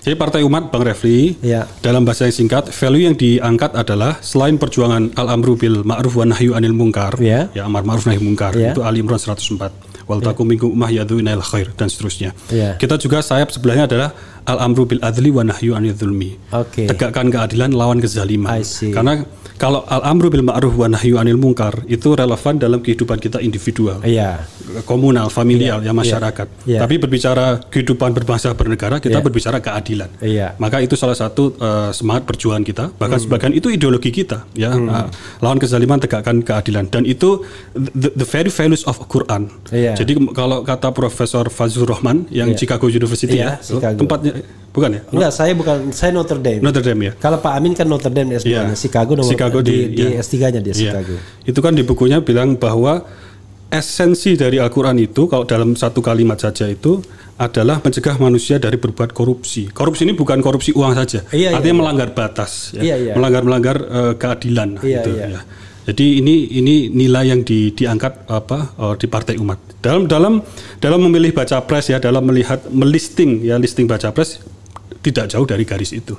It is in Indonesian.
Jadi Partai Umat Bang Refli ya. dalam bahasa yang singkat value yang diangkat adalah selain perjuangan al amru bil ma'ruf wa nahyu anil munkar ya, ya amar ma'ruf nahi munkar ya. itu Ali Imran 104 wal ya. takum minggu minkum ummah yadu'inail khair dan seterusnya. Ya. Kita juga sayap sebelahnya adalah al amru bil adli wa nahyu anil zulmi. Okay. Tegakkan keadilan lawan kezaliman. Karena kalau al-amru bil ma'ruf wa nahyu anil munkar itu relevan dalam kehidupan kita individual. Iya. Komunal, familial, iya. ya, ya masyarakat. Iya. Tapi berbicara kehidupan berbangsa bernegara, kita iya. berbicara keadilan. Iya. Maka itu salah satu uh, semangat perjuangan kita, bahkan hmm. sebagian itu ideologi kita, ya. Hmm. Uh, lawan kezaliman tegakkan keadilan dan itu the, the very values of Quran. Iya. Jadi kalau kata Profesor Fazlur Rahman yang iya. Chicago University iya, ya, Chicago. tempatnya Bukan ya? Enggak, saya bukan saya Notre Dame. Notre Dame ya. Kalau Pak Amin kan Notre Dame S2-nya, iya. yeah. Chicago nomor Chicago di, di, yeah. di iya. S3-nya dia yeah. Chicago. Itu kan di bukunya bilang bahwa esensi dari Al-Qur'an itu kalau dalam satu kalimat saja itu adalah mencegah manusia dari berbuat korupsi. Korupsi ini bukan korupsi uang saja. Yeah, iya, artinya yeah, melanggar batas ya. Yeah, yeah. Melanggar-melanggar uh, keadilan yeah, gitu yeah. ya. Jadi ini ini nilai yang di, diangkat apa uh, di partai umat. Dalam dalam dalam memilih baca pres ya, dalam melihat melisting ya listing baca pres tidak jauh dari garis itu.